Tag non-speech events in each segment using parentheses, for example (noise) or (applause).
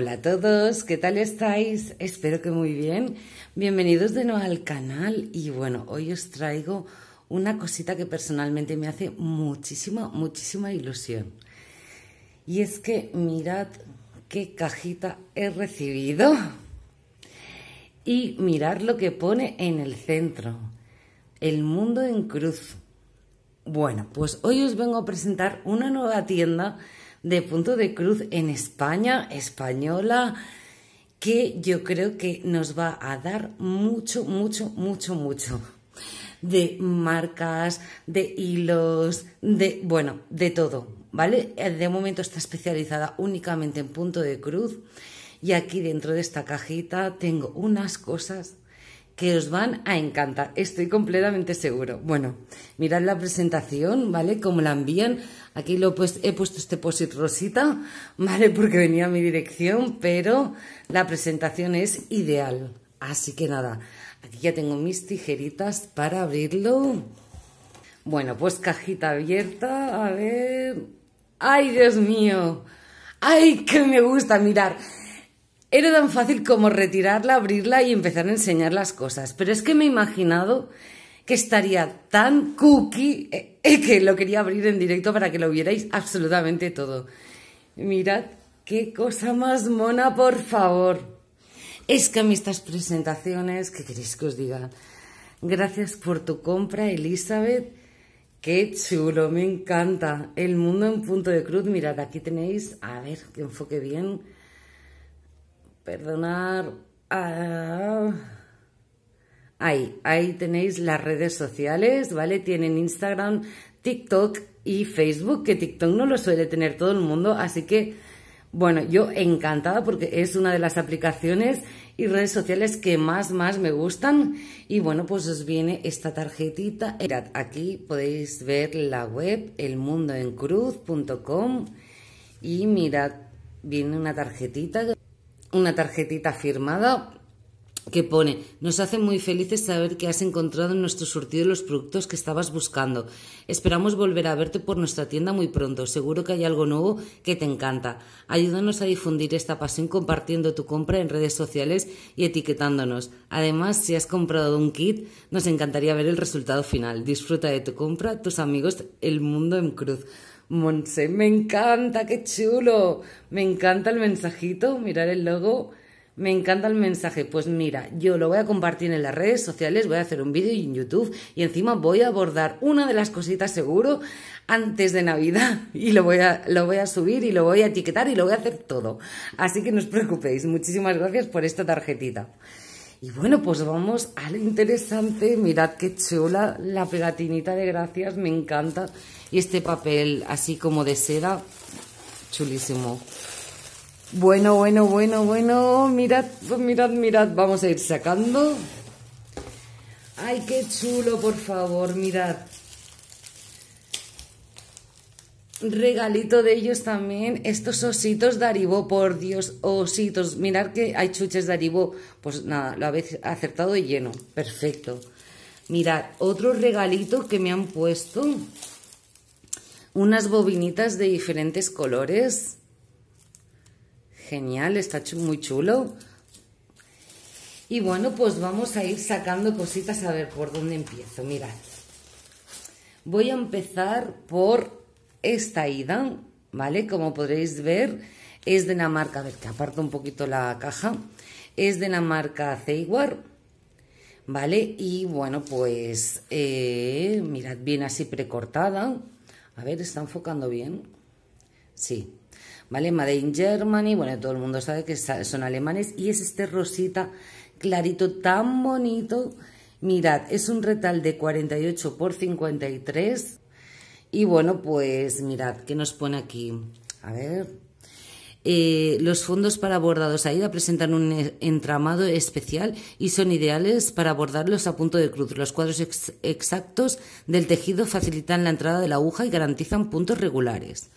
Hola a todos, ¿qué tal estáis? Espero que muy bien. Bienvenidos de nuevo al canal y bueno, hoy os traigo una cosita que personalmente me hace muchísima, muchísima ilusión. Y es que mirad qué cajita he recibido y mirad lo que pone en el centro, el mundo en cruz. Bueno, pues hoy os vengo a presentar una nueva tienda de Punto de Cruz en España, española, que yo creo que nos va a dar mucho, mucho, mucho, mucho de marcas, de hilos, de, bueno, de todo, ¿vale? De momento está especializada únicamente en punto de cruz y aquí dentro de esta cajita tengo unas cosas que os van a encantar, estoy completamente seguro. Bueno, mirad la presentación, ¿vale? Como la envían. Aquí lo he pues, puesto este posit rosita, ¿vale? Porque venía a mi dirección, pero la presentación es ideal. Así que nada, aquí ya tengo mis tijeritas para abrirlo. Bueno, pues cajita abierta, a ver... ¡Ay, Dios mío! ¡Ay, que me gusta mirar! Era tan fácil como retirarla, abrirla y empezar a enseñar las cosas. Pero es que me he imaginado que estaría tan cookie eh, (laughs) que lo quería abrir en directo para que lo vierais absolutamente todo. Mirad qué cosa más mona, por favor. Es que a mí estas presentaciones, ¿qué queréis que os diga? Gracias por tu compra, Elizabeth. Qué chulo, me encanta. El mundo en punto de cruz. Mirad, aquí tenéis, a ver, que enfoque bien Perdonar. Ah. Ahí, ahí tenéis las redes sociales, ¿vale? Tienen Instagram, TikTok y Facebook, que TikTok no lo suele tener todo el mundo, así que, bueno, yo encantada porque es una de las aplicaciones y redes sociales que más, más me gustan. Y bueno, pues os viene esta tarjetita. Mirad, aquí podéis ver la web elmundoencruz.com y mirad, viene una tarjetita que una tarjetita firmada que pone, nos hace muy felices saber que has encontrado en nuestro surtido los productos que estabas buscando. Esperamos volver a verte por nuestra tienda muy pronto. Seguro que hay algo nuevo que te encanta. Ayúdanos a difundir esta pasión compartiendo tu compra en redes sociales y etiquetándonos. Además, si has comprado un kit, nos encantaría ver el resultado final. Disfruta de tu compra, tus amigos, el mundo en cruz. Monse, me encanta, qué chulo. Me encanta el mensajito, mirar el logo. Me encanta el mensaje. Pues mira, yo lo voy a compartir en las redes sociales, voy a hacer un vídeo en YouTube y encima voy a abordar una de las cositas seguro antes de Navidad (laughs) y lo voy, a, lo voy a subir y lo voy a etiquetar y lo voy a hacer todo. Así que no os preocupéis. Muchísimas gracias por esta tarjetita. Y bueno, pues vamos a lo interesante. Mirad qué chula la pegatinita de gracias, me encanta. Y este papel así como de seda, chulísimo. Bueno, bueno, bueno, bueno, mirad, mirad, mirad, vamos a ir sacando. Ay, qué chulo, por favor, mirad regalito de ellos también, estos ositos de Aribó, por Dios, ositos. Mirad que hay chuches de Aribó. Pues nada, lo habéis acertado de lleno. Perfecto. Mirad, otro regalito que me han puesto. Unas bobinitas de diferentes colores. Genial, está muy chulo. Y bueno, pues vamos a ir sacando cositas a ver por dónde empiezo. Mirad. Voy a empezar por esta ida, ¿vale? Como podréis ver, es de la marca, a ver que aparto un poquito la caja, es de la marca Zeiguar, ¿vale? Y bueno, pues eh, mirad, bien así precortada, a ver, ¿está enfocando bien? Sí, ¿vale? Made in Germany, bueno, todo el mundo sabe que son alemanes y es este rosita clarito tan bonito, mirad, es un retal de 48 por 53 y bueno, pues mirad, ¿qué nos pone aquí? A ver. Eh, los fondos para bordados AIDA presentan un e-, entramado especial y son ideales para bordarlos a punto de cruz. Los cuadros exactos del tejido facilitan la entrada de la aguja y garantizan puntos regulares.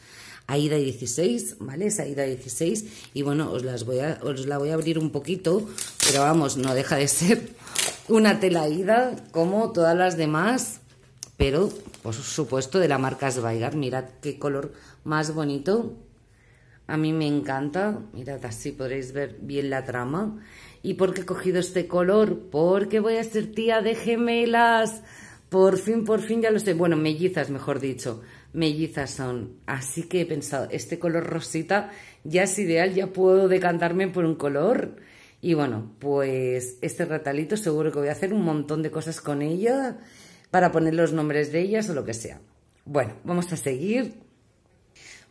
AIDA 16, ¿vale? AIDA 16 y bueno, os, las voy a, os la voy a abrir un poquito, pero vamos, no deja de ser (laughs) una tela AIDA como todas las demás, pero por supuesto de la marca Sveigar. Mirad qué color más bonito. A mí me encanta. Mirad, así podréis ver bien la trama. ¿Y por qué he cogido este color? Porque voy a ser tía de gemelas. Por fin, por fin, ya lo sé. Bueno, mellizas, mejor dicho. Mellizas son. Así que he pensado, este color rosita ya es ideal, ya puedo decantarme por un color. Y bueno, pues este ratalito seguro que voy a hacer un montón de cosas con ella para poner los nombres de ellas o lo que sea. Bueno, vamos a seguir.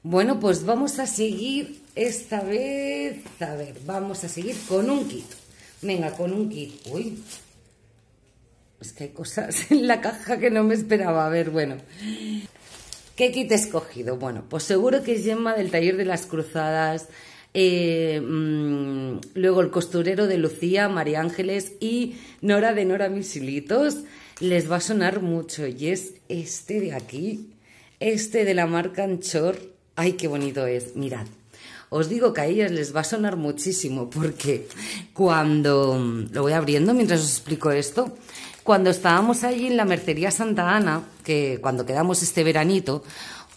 Bueno, pues vamos a seguir esta vez, a ver, vamos a seguir con un kit. Venga, con un kit. Uy, es que hay cosas (laughs) en la caja que no me esperaba. A ver, bueno. ¿Qué kit he escogido? Bueno, pues seguro que es Gemma del taller de las cruzadas. Eh, mm, luego el costurero de Lucía, María Ángeles y Nora de Nora Misilitos les va a sonar mucho y es este de aquí, este de la marca Anchor. ¡Ay, qué bonito es! Mirad, os digo que a ellas les va a sonar muchísimo porque cuando... Lo voy abriendo mientras os explico esto. Cuando estábamos allí en la Mercería Santa Ana, que cuando quedamos este veranito,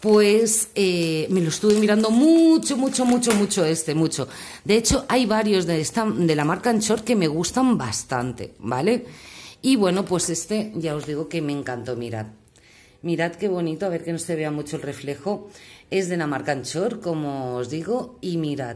pues eh, me lo estuve mirando mucho, mucho, mucho, mucho este, mucho. De hecho, hay varios de, esta, de la marca Anchor que me gustan bastante, ¿vale? vale y bueno, pues este ya os digo que me encantó, mirad. Mirad qué bonito, a ver que no se vea mucho el reflejo. Es de la Anchor, como os digo, y mirad,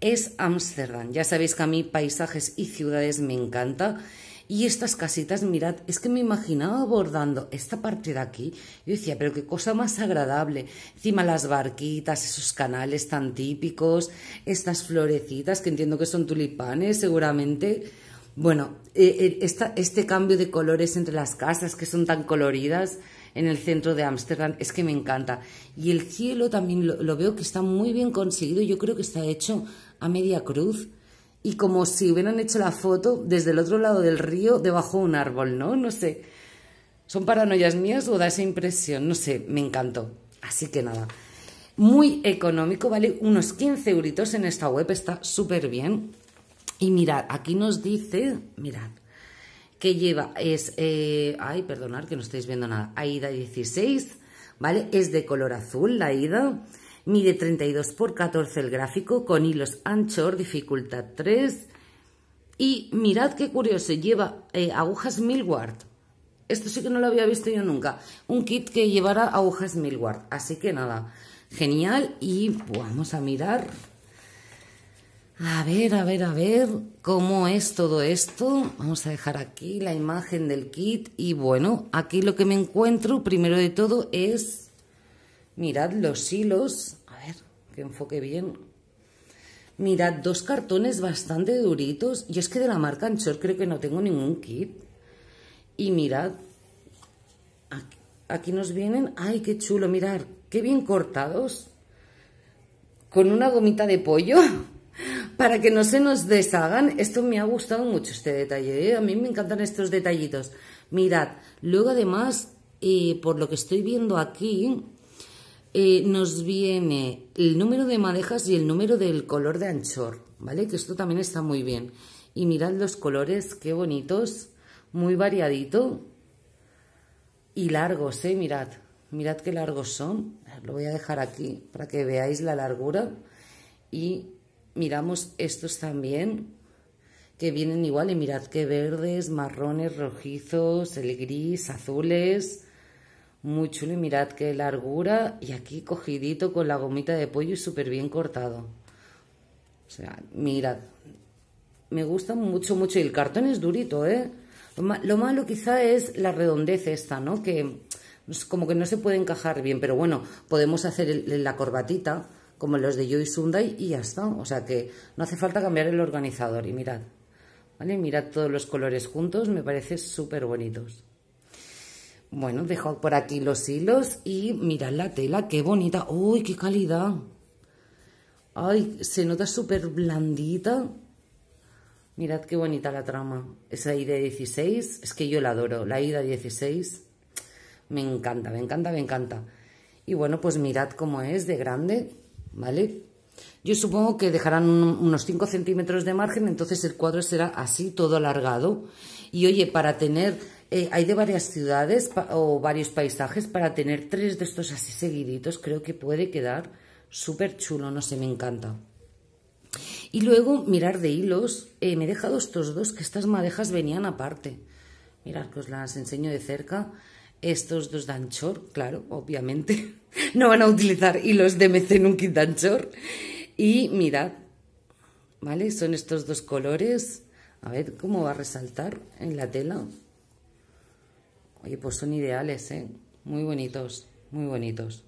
es Ámsterdam. Ya sabéis que a mí paisajes y ciudades me encanta. Y estas casitas, mirad, es que me imaginaba abordando esta parte de aquí. Yo decía, pero qué cosa más agradable. Encima las barquitas, esos canales tan típicos, estas florecitas que entiendo que son tulipanes seguramente. Bueno, eh, eh, este cambio de colores entre las casas que son tan coloridas en el centro de Ámsterdam es que me encanta. Y el cielo también lo, veo que está muy bien conseguido. Yo creo que está hecho a media cruz. Y como si hubieran hecho la foto desde el otro lado del río, debajo de un árbol, ¿no? No sé. ¿Son paranoias mías o da esa impresión? No sé, me encantó. Así que nada. Muy económico, vale unos 15 euritos en esta web, está súper bien. Y mirad, aquí nos dice, mirad, que lleva, es, eh, ay, perdonad que no estáis viendo nada, Aida 16, ¿vale? Es de color azul la Aida, mide 32 por 14 el gráfico, con hilos anchor, dificultad 3, y mirad qué curioso, lleva eh, agujas Milward, esto sí que no lo había visto yo nunca, un kit que llevara agujas Milward, así que nada, genial, y vamos a mirar... A ver, a ver, a ver cómo es todo esto. Vamos a dejar aquí la imagen del kit y bueno, aquí lo que me encuentro primero de todo es, mirad los hilos, a ver, que enfoque bien. Mirad, dos cartones bastante duritos. y es que de la marca Anchor creo que no tengo ningún kit. Y mirad, aquí, aquí nos vienen, ay, qué chulo, mirad, qué bien cortados. Con una gomita de pollo, para que no se nos deshagan. Esto me ha gustado mucho este detalle. ¿eh? A mí me encantan estos detallitos. Mirad, luego además, eh, por lo que estoy viendo aquí, eh, nos viene el número de madejas y el número del color de anchor, ¿vale? Que esto también está muy bien. Y mirad los colores, qué bonitos, muy variadito y largos, ¿eh? Mirad, mirad qué largos son. Lo voy a dejar aquí para que veáis la largura y miramos estos también, que vienen igual y mirad qué verdes, marrones, rojizos, el gris, azules, muy chulo y mirad qué largura y aquí cogidito con la gomita de pollo y súper bien cortado. O sea, mirad, me gusta mucho, mucho y el cartón es durito, ¿eh? Lo, malo quizá es la redondez esta, ¿no? Que pues, como que no se puede encajar bien, pero bueno, podemos hacer la corbatita como los de Joy Sunday y ya está. O sea que no hace falta cambiar el organizador y mirad, ¿vale? Mirad todos los colores juntos, me parece súper bonitos. Bueno, dejo por aquí los hilos y mirad la tela, qué bonita. ¡Uy, qué calidad! Ay, se nota súper blandita. Mirad qué bonita la trama. Esa Ida 16, es que yo la adoro. La Ida 16, me encanta, me encanta, me encanta. Y bueno, pues mirad cómo es de grande. ¿vale? Yo supongo que dejarán unos 5 centímetros de margen, entonces el cuadro será así, todo alargado. Y oye, para tener, eh, hay de varias ciudades o varios paisajes, para tener tres de estos así seguiditos, creo que puede quedar súper chulo, no sé, me encanta. Y luego mirar de hilos, eh, me he dejado estos dos, que estas madejas venían aparte. Mirad que os las enseño de cerca estos dos Anchor, claro, obviamente. (laughs) no van a utilizar hilos de de danchor. Y mirad, ¿vale? Son estos dos colores. A ver cómo va a resaltar en la tela. Oye, pues son ideales, ¿eh? Muy bonitos, muy bonitos.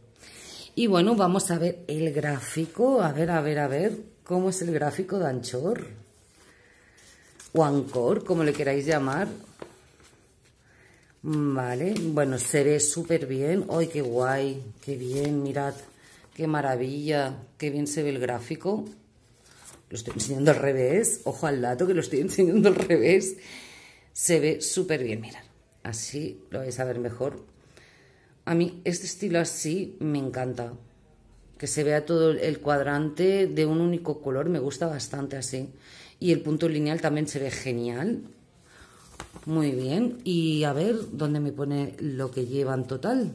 Y bueno, vamos a ver el gráfico. A ver, a ver, a ver. ¿Cómo es el gráfico de anchor? O Anchor, como le queráis llamar. Vale, bueno, se ve súper bien. ¡Ay, qué guay! ¡Qué bien! Mirad, qué maravilla. ¡Qué bien se ve el gráfico! Lo estoy enseñando al revés. Ojo al dato que lo estoy (laughs) enseñando al revés. Se ve súper bien, mirad. Así lo vais a ver mejor. A mí este estilo así me encanta. Que se vea todo el cuadrante de un único color. Me gusta bastante así. Y el punto lineal también se ve genial. Muy bien. Y a ver, ¿dónde me pone lo que llevan total?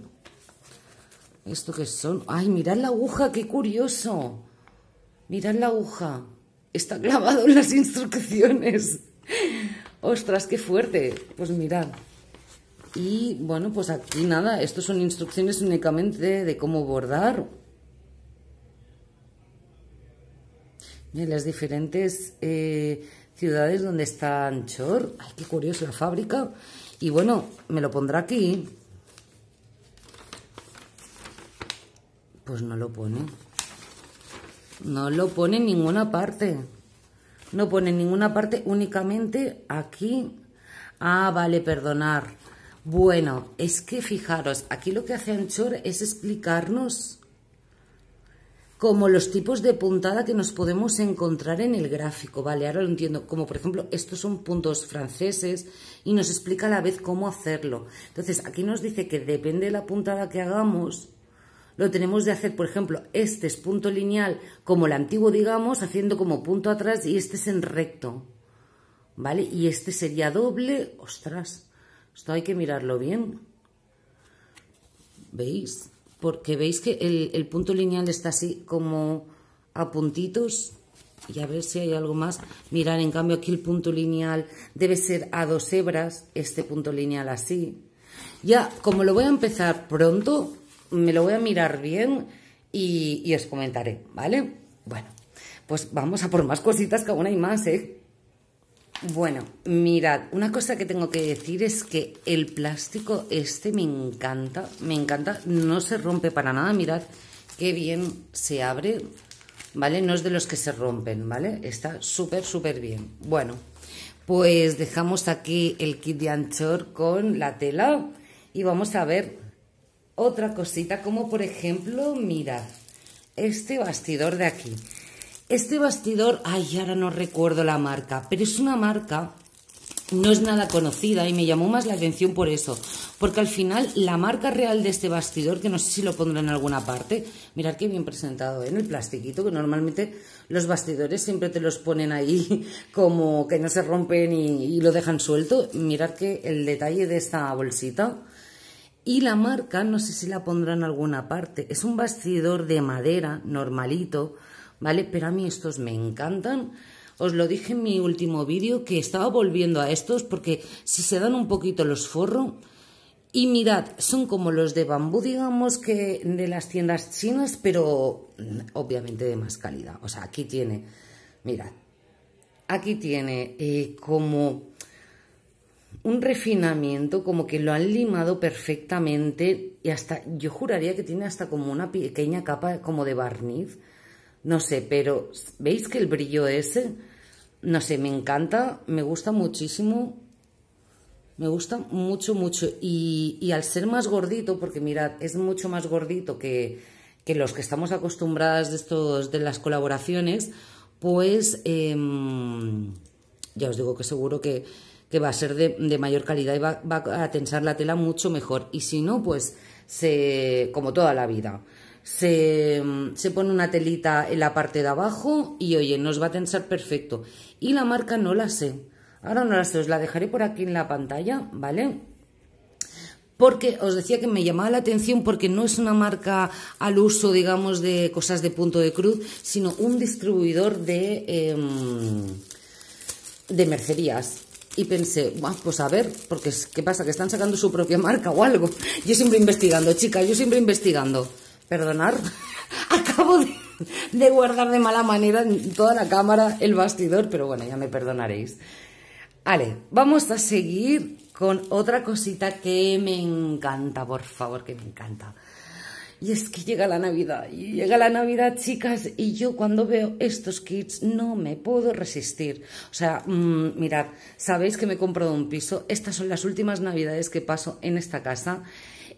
¿Esto qué son? ¡Ay, mirad la aguja! ¡Qué curioso! Mirad la aguja. Está clavado en las instrucciones. ¡Ostras, qué fuerte! Pues mirad. Y bueno, pues aquí nada, esto son instrucciones únicamente de cómo bordar en las diferentes eh, ciudades donde está Anchor. Ay, qué curiosa la fábrica. Y bueno, me lo pondrá aquí. Pues no lo pone. No lo pone en ninguna parte. No pone en ninguna parte, únicamente aquí. Ah, vale, perdonar. Bueno, es que fijaros, aquí lo que hace Anchor es explicarnos como los tipos de puntada que nos podemos encontrar en el gráfico, ¿vale? Ahora lo entiendo, como por ejemplo, estos son puntos franceses y nos explica a la vez cómo hacerlo. Entonces, aquí nos dice que depende de la puntada que hagamos, lo tenemos de hacer, por ejemplo, este es punto lineal, como el antiguo, digamos, haciendo como punto atrás y este es en recto, ¿vale? Y este sería doble, ostras, esto hay que mirarlo bien, ¿veis? porque veis que el, punto lineal está así como a puntitos y a ver si hay algo más mirar en cambio aquí el punto lineal debe ser a dos hebras este punto lineal así ya como lo voy a empezar pronto me lo voy a mirar bien y, y os comentaré vale bueno pues vamos a por más cositas que aún hay más eh bueno, mirad, una cosa que tengo que decir es que el plástico este me encanta, me encanta, no se rompe para nada, mirad qué bien se abre, ¿vale? No es de los que se rompen, ¿vale? Está súper, súper bien. Bueno, pues dejamos aquí el kit de anchor con la tela y vamos a ver otra cosita, como por ejemplo, mirad, este bastidor de aquí. Este bastidor, ay, ahora no recuerdo la marca, pero es una marca, no es nada conocida y me llamó más la atención por eso, porque al final la marca real de este bastidor, que no sé si lo pondrá en alguna parte, mirad qué bien presentado, ¿eh? en el plastiquito, que normalmente los bastidores siempre te los ponen ahí (laughs) como que no se rompen y, y lo dejan suelto, mirad que el detalle de esta bolsita... Y la marca, no sé si la pondrá en alguna parte, es un bastidor de madera normalito, ¿vale? Pero a mí estos me encantan. Os lo dije en mi último vídeo que estaba volviendo a estos porque si se dan un poquito los forro. Y mirad, son como los de bambú, digamos que de las tiendas chinas, pero mm, obviamente de más calidad. O sea, aquí tiene, mirad, aquí tiene eh, como un refinamiento, como que lo han limado perfectamente y hasta, yo juraría que tiene hasta como una pequeña capa como de barniz no sé, pero ¿veis que el brillo ese? No sé, me encanta, me gusta muchísimo. Me gusta mucho, mucho. Y, al ser más gordito, porque mirad, es mucho más gordito que, los que estamos acostumbradas de, estos, de las colaboraciones, pues em, ya os digo que seguro que, va a ser de, mayor calidad y va, a tensar la tela mucho mejor. Y si no, pues se, como toda la vida se, pone una telita en la parte de abajo y oye, nos va a tensar perfecto. Y la marca no la sé, ahora no la sé, os la dejaré por aquí en la pantalla, ¿vale? Porque os decía que me llamaba la atención porque no es una marca al uso, digamos, de cosas de punto de cruz, sino un distribuidor de, em, de mercerías y pensé, pues a ver, porque ¿qué pasa? Que están sacando su propia marca o algo. Yo siempre investigando, chicas, yo siempre investigando perdonar, (laughs) acabo de, guardar de mala manera en toda la cámara el bastidor, pero bueno, ya me perdonaréis. Vale, vamos a seguir con otra cosita que me encanta, por favor, que me encanta. Y es que llega la Navidad, y llega la Navidad, chicas, y yo cuando veo estos kits no me puedo resistir. O sea, mm, mirad, sabéis que me he comprado un piso, estas son las últimas Navidades que paso en esta casa.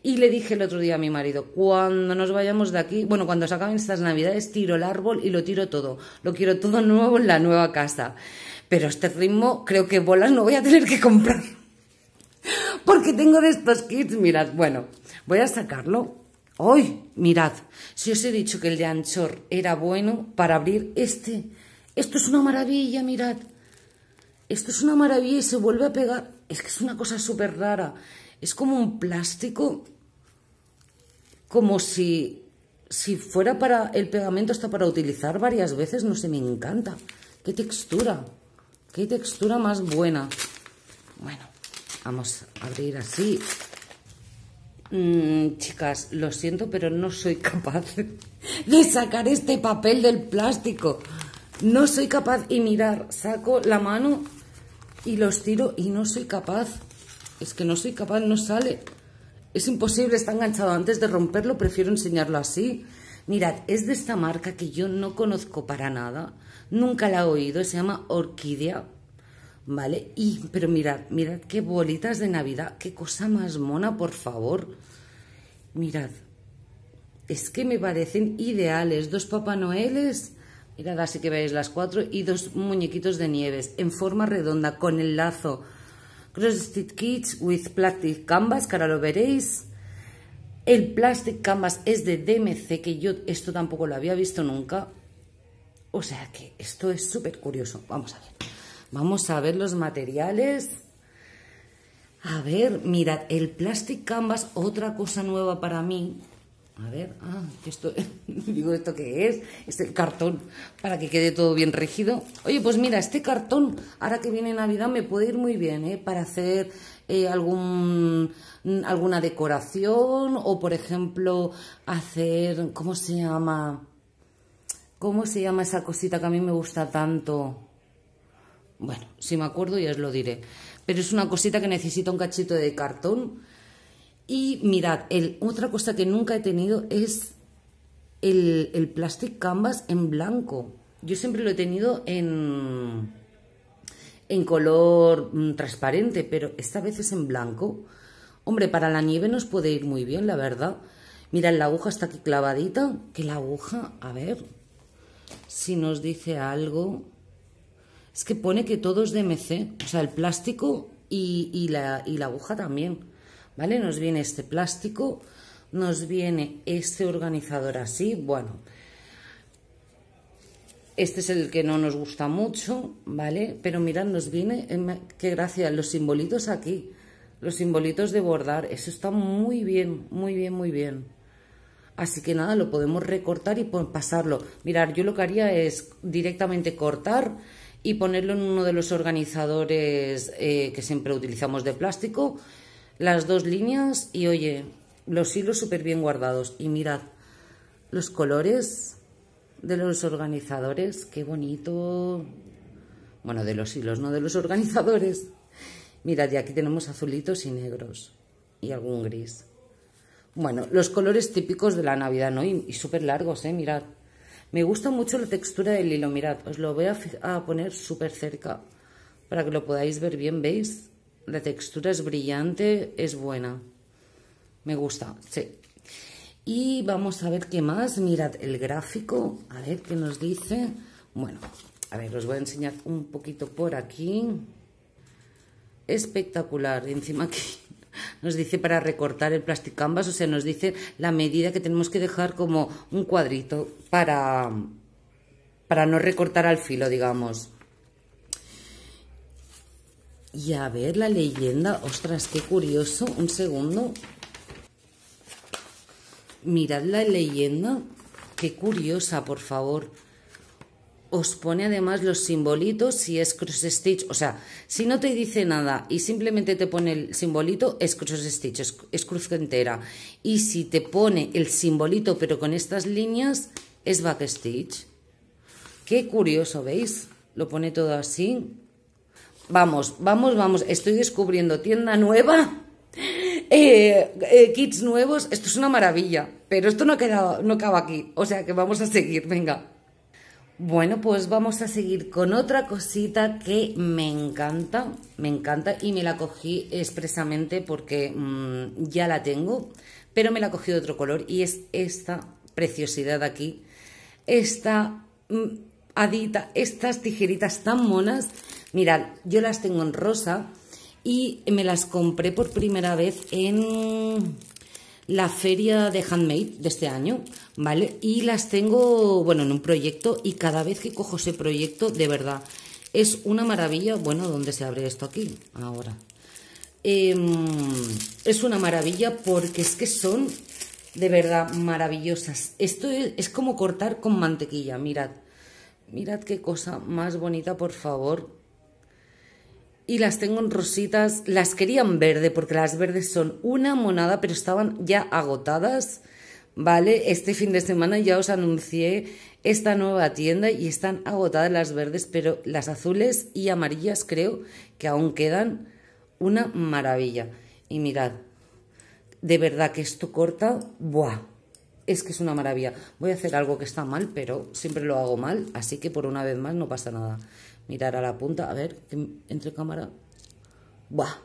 Y le dije el otro día a mi marido, cuando nos vayamos de aquí, bueno, cuando se acaben estas navidades, tiro el árbol y lo tiro todo. Lo quiero todo (laughs) nuevo en la nueva casa. Pero este ritmo, creo que bolas no voy a tener que comprar. (laughs) Porque tengo de estos kits, mirad, bueno, voy a sacarlo. hoy. Mirad, si os he dicho que el de Anchor era bueno para abrir este. Esto es una maravilla, mirad. Esto es una maravilla y se vuelve a pegar. Es que es una cosa súper rara. Es como un plástico, como si, si fuera para el pegamento hasta para utilizar varias veces, no sé, me encanta. ¡Qué textura! ¡Qué textura más buena! Bueno, vamos a abrir así. Mm, chicas, lo siento, pero no soy capaz de sacar este papel del plástico. No soy capaz. Y mirar, saco la mano y los tiro y no soy capaz. Es que no soy capaz, no sale. Es imposible, está enganchado. Antes de romperlo prefiero enseñarlo así. Mirad, es de esta marca que yo no conozco para nada. Nunca la he oído, se llama Orquídea. ¿Vale? Y, pero mirad, mirad qué bolitas de Navidad. Qué cosa más mona, por favor. Mirad. Es que me parecen ideales. Dos Papá Noeles. Mirad, así que veis, las cuatro. Y dos muñequitos de nieves en forma redonda con el lazo Cross-stitch Kits with Plastic Canvas, que ahora lo veréis. El Plastic Canvas es de DMC, que yo esto tampoco lo había visto nunca. O sea que esto es súper curioso. Vamos a ver. Vamos a ver los materiales. A ver, mirad, el Plastic Canvas, otra cosa nueva para mí, a ver, ah, esto, (laughs) digo, ¿esto qué es? Es este el cartón, para que quede todo bien rígido. Oye, pues mira, este cartón, ahora que viene Navidad, me puede ir muy bien, ¿eh? Para hacer eh, algún, alguna decoración o, por ejemplo, hacer, ¿cómo se llama? ¿Cómo se llama esa cosita que a mí me gusta tanto? Bueno, si me acuerdo ya os lo diré. Pero es una cosita que necesita un cachito de cartón y mirad, el, otra cosa que nunca he tenido es el, el plastic canvas en blanco. Yo siempre lo he tenido en, en color mm, transparente, pero esta vez es en blanco. Hombre, para la nieve nos puede ir muy bien, la verdad. Mirad, la aguja está aquí clavadita. Que la aguja, a ver, si nos dice algo. Es que pone que todo es DMC, o sea, el plástico y, la, y la aguja también. ¿vale? Nos viene este plástico, nos viene este organizador así, bueno, este es el que no nos gusta mucho, ¿vale? Pero mirad, nos viene, em, qué gracia, los simbolitos aquí, los simbolitos de bordar, eso está muy bien, muy bien, muy bien. Así que nada, lo podemos recortar y pasarlo. mirad, yo lo que haría es directamente cortar y ponerlo en uno de los organizadores eh, que siempre utilizamos de plástico las dos líneas y oye, los hilos súper bien guardados. Y mirad, los colores de los organizadores, qué bonito. Bueno, de los hilos, no de los (laughs) organizadores. Mirad, y aquí tenemos azulitos y negros y algún gris. Bueno, los colores típicos de la Navidad, ¿no? Y, súper largos, ¿eh? Mirad. Me gusta mucho la textura del hilo, mirad. Os lo voy a poner súper cerca para que lo podáis ver bien, ¿veis? La textura es brillante, es buena. Me gusta, sí. Y vamos a ver qué más. Mirad el gráfico, a ver qué nos dice. Bueno, a ver, os voy a enseñar un poquito por aquí. Espectacular. Encima aquí (laughs) nos dice para recortar el plastic canvas, o sea, nos dice la medida que tenemos que dejar como un cuadrito para, para no recortar al filo, digamos. Y a ver la leyenda. Ostras, qué curioso. Un segundo. Mirad la leyenda. Qué curiosa, por favor. Os pone además los simbolitos si es cross stitch. O sea, si no te dice nada y simplemente te pone el simbolito, es cross stitch, es, cruz entera. Y si te pone el simbolito pero con estas líneas, es back stitch. Qué curioso, ¿veis? Lo pone todo así. Vamos, vamos, vamos. Estoy descubriendo tienda nueva, eh, eh, kits nuevos. Esto es una maravilla. Pero esto no, ha no acaba aquí. O sea que vamos a seguir, venga. Bueno, pues vamos a seguir con otra cosita que me encanta, me encanta y me la cogí expresamente porque mm, ya la tengo, pero me la cogí de otro color y es esta preciosidad aquí, esta mm, adita, estas tijeritas tan monas Mirad, yo las tengo en rosa y me las compré por primera vez en la feria de handmade de este año, ¿vale? Y las tengo, bueno, en un proyecto y cada vez que cojo ese proyecto, de verdad, es una maravilla. Bueno, ¿dónde se abre esto aquí? Ahora. Em, es una maravilla porque es que son de verdad maravillosas. Esto es como cortar con mantequilla, mirad. Mirad qué cosa más bonita, por favor y las tengo en rositas. Las querían verde porque las verdes son una monada, pero estaban ya agotadas. ¿Vale? Este fin de semana ya os anuncié esta nueva tienda y están agotadas las verdes, pero las azules y amarillas creo que aún quedan una maravilla. Y mirad, de verdad que esto corta, ¡buah! Es que es una maravilla. Voy a hacer algo que está mal, pero siempre lo hago mal, así que por una vez más no pasa nada mirar a la punta, a ver, entre cámara. ¡Buah!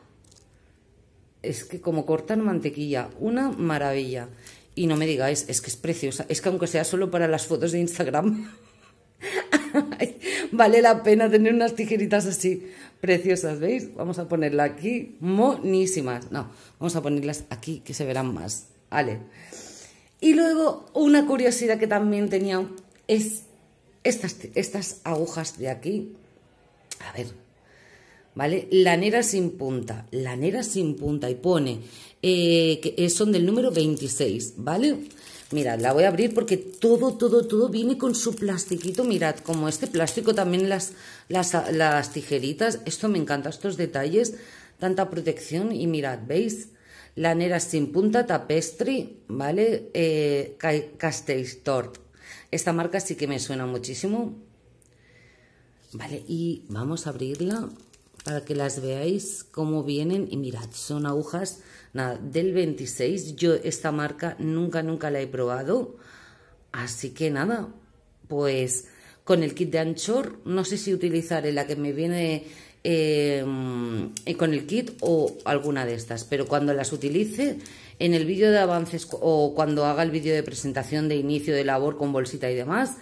Es que como cortan mantequilla, una maravilla. Y no me digáis, es que es preciosa, es que aunque sea solo para las fotos de Instagram, (laughs) vale la pena tener unas tijeritas así preciosas, ¿veis? Vamos a ponerla aquí, monísimas. No, vamos a ponerlas aquí que se verán más. Vale. Y luego una curiosidad que también tenía es estas, estas agujas de aquí, a ver, ¿vale? Lanera sin punta, lanera sin punta y pone eh, que son del número 26, ¿vale? Mirad, la voy a abrir porque todo, todo, todo viene con su plastiquito. Mirad, como este plástico, también las, las, tijeritas. Esto me encanta, estos detalles, tanta protección. Y mirad, ¿veis? lanera sin punta, tapestry, ¿vale? Eh, Esta marca sí que me suena muchísimo. ¿vale? Y vamos a abrirla para que las veáis cómo vienen. Y mirad, son agujas nada, del 26. Yo esta marca nunca, nunca la he probado. Así que nada, pues con el kit de anchor, no sé si utilizaré la que me viene eh, con el kit o alguna de estas, pero cuando las utilice en el vídeo de avances o cuando haga el vídeo de presentación de inicio de labor con bolsita y demás,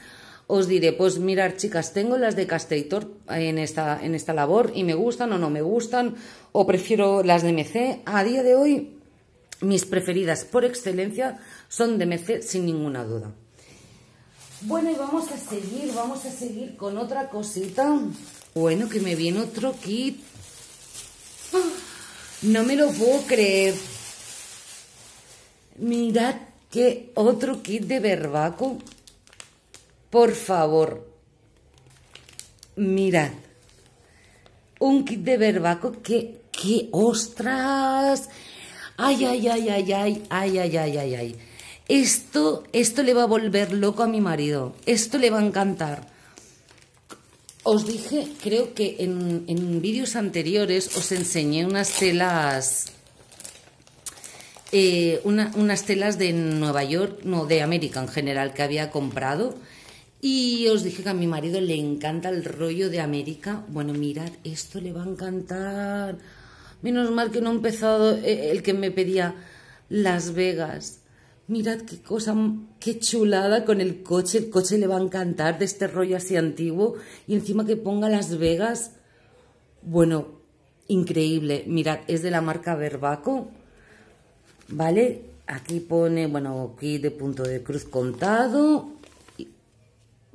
os diré, pues mirar chicas, tengo las de Castator en esta, en esta labor y me gustan o no me gustan, o prefiero las de MC. A día de hoy, mis preferidas por excelencia son de MC sin ninguna duda. Bueno, y vamos a seguir, vamos a seguir con otra cosita. Bueno, que me viene otro kit. Ah, no me lo puedo creer. Mirad que otro kit de verbaco. Por favor, mirad. Un kit de verbaco que, ostras. Ay, ay, ay, ay, ay, ay, ay, ay, ay, ay. Esto, esto le va a volver loco a mi marido. Esto le va a encantar. Os dije, creo que en, en vídeos anteriores os enseñé unas telas eh, unas telas de Nueva York, no, de América en general, que había comprado y os dije que a mi marido le encanta el rollo de América. Bueno, mirad, esto le va a encantar. Menos mal que no ha empezado eh, el que me pedía Las Vegas. Mirad qué cosa, qué chulada con el coche. El coche le va a encantar de este rollo así antiguo. Y encima que ponga Las Vegas. Bueno, increíble. Mirad, es de la marca Verbaco. ¿Vale? Aquí pone, bueno, aquí de punto de cruz contado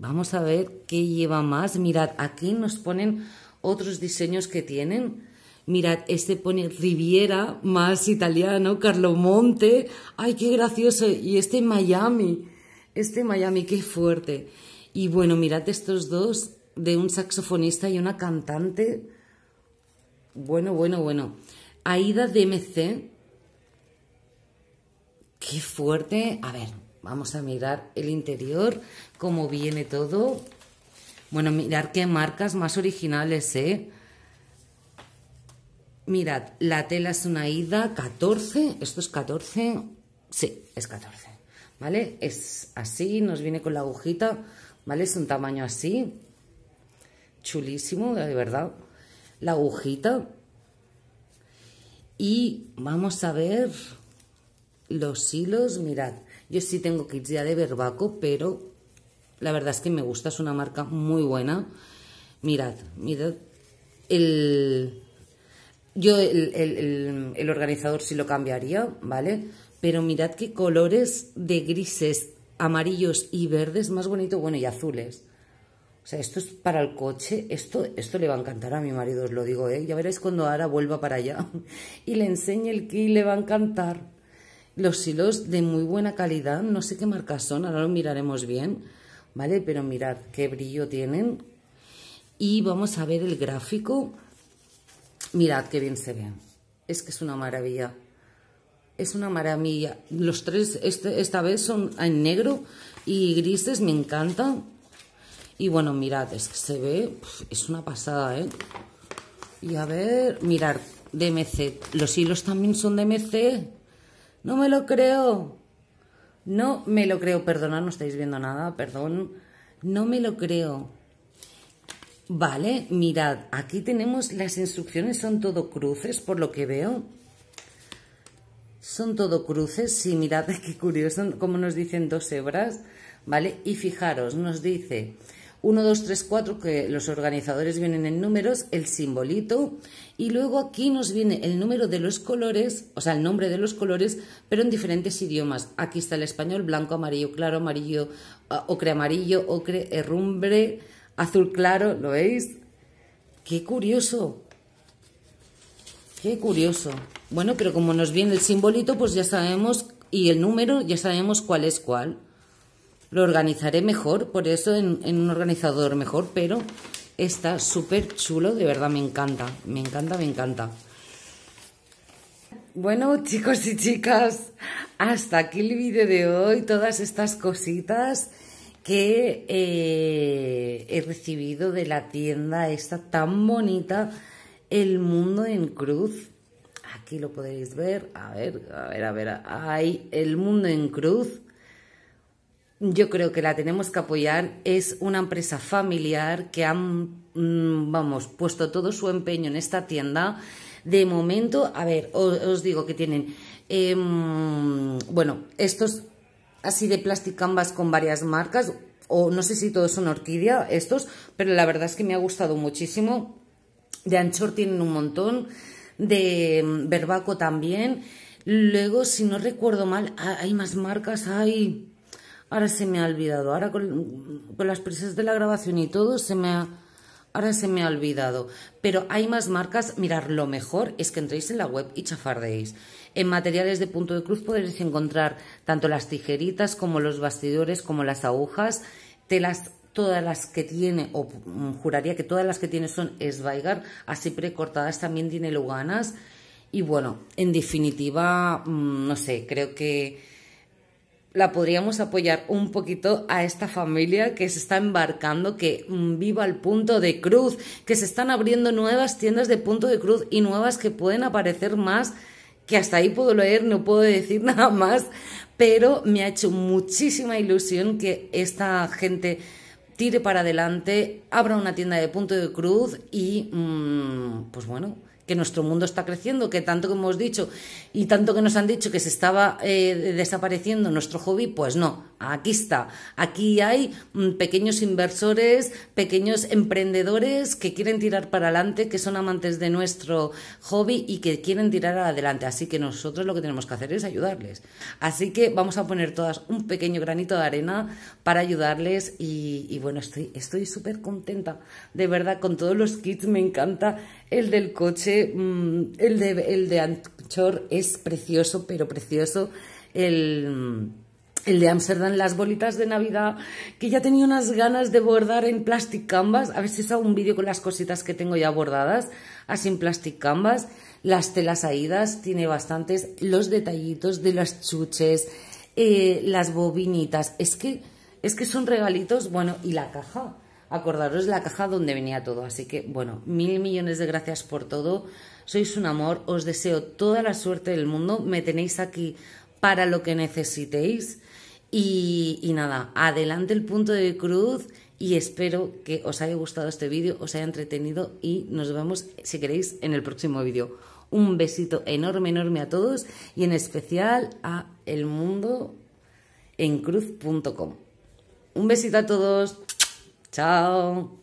Vamos a ver qué lleva más. Mirad, aquí nos ponen otros diseños que tienen. Mirad, este pone Riviera, más italiano, Carlomonte. ¡Ay, qué gracioso! Y este Miami. Este Miami, qué fuerte. Y bueno, mirad estos dos de un saxofonista y una cantante. Bueno, bueno, bueno. Aida DMC. Qué fuerte. A ver, Vamos a mirar el interior, cómo viene todo. Bueno, mirar qué marcas más originales, ¿eh? Mirad, la tela es una ida 14, esto es 14, sí, es 14, ¿vale? Es así, nos viene con la agujita, ¿vale? Es un tamaño así, chulísimo, de verdad. La agujita. Y vamos a ver los hilos, mirad, yo sí tengo kits ya de verbaco, pero la verdad es que me gusta, es una marca muy buena. Mirad, mirad el... Yo el, el, organizador sí lo cambiaría, ¿vale? Pero mirad qué colores de grises, amarillos y verdes más bonito, bueno, y azules. O sea, esto es para el coche, esto, esto le va a encantar a mi marido, os lo digo, ¿eh? Ya veréis cuando ahora vuelva para allá (laughs) y le enseñe el kit, le va a encantar los hilos de muy buena calidad, no sé qué marca son, ahora lo miraremos bien, ¿vale? Pero mirad qué brillo tienen. Y vamos a ver el gráfico. Mirad qué bien se ve. Es que es una maravilla. Es una maravilla. Los tres este, esta vez son en negro y grises, me encantan Y bueno, mirad, es que se ve, es una pasada, ¿eh? Y a ver, mirad, DMC. Los hilos también son DMC. No me lo creo. No me lo creo. Perdona, no estáis viendo nada, perdón. No me lo creo. Vale, mirad, aquí tenemos las instrucciones, son todo cruces, por lo que veo. Son todo cruces, sí, mirad, (laughs) qué curioso, como nos dicen dos hebras, ¿vale? Y fijaros, nos dice 1, 2, 3, 4, que los organizadores vienen en números, el simbolito, y luego aquí nos viene el número de los colores, o sea, el nombre de los colores, pero en diferentes idiomas. Aquí está el español, blanco, amarillo, claro, amarillo, ah, ocre amarillo, ocre herrumbre, azul claro, ¿lo veis? ¡Qué curioso! ¡Qué curioso! Bueno, pero como nos viene el simbolito, pues ya sabemos, y el número, ya sabemos cuál es cuál. Lo organizaré mejor, por eso en, un organizador mejor, pero está súper chulo, de verdad me encanta, me encanta, me encanta. Bueno, chicos y chicas, hasta aquí el vídeo de hoy, todas estas cositas que eh, he recibido de la tienda esta tan bonita, El Mundo en Cruz. Aquí lo podéis ver, a ver, a ver, a ver, hay El Mundo en Cruz yo creo que la tenemos que apoyar. Es una empresa familiar que han, mm, vamos, puesto todo su empeño en esta tienda. De momento, a ver, os, digo que tienen, em, bueno, estos así de plasticambas ambas con varias marcas, o no sé si todos son orquídea, estos, pero la verdad es que me ha gustado muchísimo. De anchor tienen un montón, de em, verbaco también. Luego, si no recuerdo mal, hay más marcas, hay Ahora se me ha olvidado. Ahora con, las prisas de la grabación y todo se me ha... Ahora se me ha olvidado. Pero hay más marcas. Mirar, lo mejor es que entréis en la web y chafardéis. En materiales de punto de cruz podréis encontrar tanto las tijeritas como los bastidores, como las agujas, telas todas las que tiene, o mm, juraría que todas las que tiene son Sveigar, así precortadas también tiene Luganas. Y bueno, en definitiva, mm, no sé, creo que la podríamos apoyar un poquito a esta familia que se está embarcando, que mm, viva el punto de cruz, que se están abriendo nuevas tiendas de punto de cruz y nuevas que pueden aparecer más, que hasta ahí puedo leer, no puedo decir (laughs) nada más, pero me ha hecho muchísima ilusión que esta gente tire para adelante, abra una tienda de punto de cruz y, mm, pues bueno, que nuestro mundo está creciendo, que tanto que hemos dicho y tanto que nos han dicho que se estaba eh, desapareciendo nuestro hobby, pues no, aquí está. Aquí hay mm, pequeños inversores, pequeños emprendedores que quieren tirar para adelante, que son amantes de nuestro hobby y que quieren tirar adelante. Así que nosotros lo que tenemos que hacer es ayudarles. Así que vamos a poner todas un pequeño granito de arena para ayudarles y, bueno, estoy estoy súper contenta, de verdad, con todos los kits. Me encanta el del coche, mm, el de, el de Anchor es precioso, pero precioso. El mm, el de Ámsterdam, las bolitas de Navidad, que ya tenía unas ganas de bordar en plastic canvas. A ver si hago un vídeo con las cositas que tengo ya bordadas, así en plastic canvas. Las telas aídas, tiene bastantes. Los detallitos de las chuches, eh, las bobinitas. Es que, es que son regalitos, bueno, y la caja. Acordaros la caja donde venía todo. Así que, bueno, mil millones de gracias por todo. Sois un amor, os deseo toda la suerte del mundo. Me tenéis aquí para lo que necesitéis. Y, nada, adelante el punto de cruz y espero que os haya gustado este vídeo, os haya entretenido y nos vemos, si queréis, en el próximo vídeo. Un besito enorme, enorme a todos y en especial a cruz.com. Un besito a todos. Chao.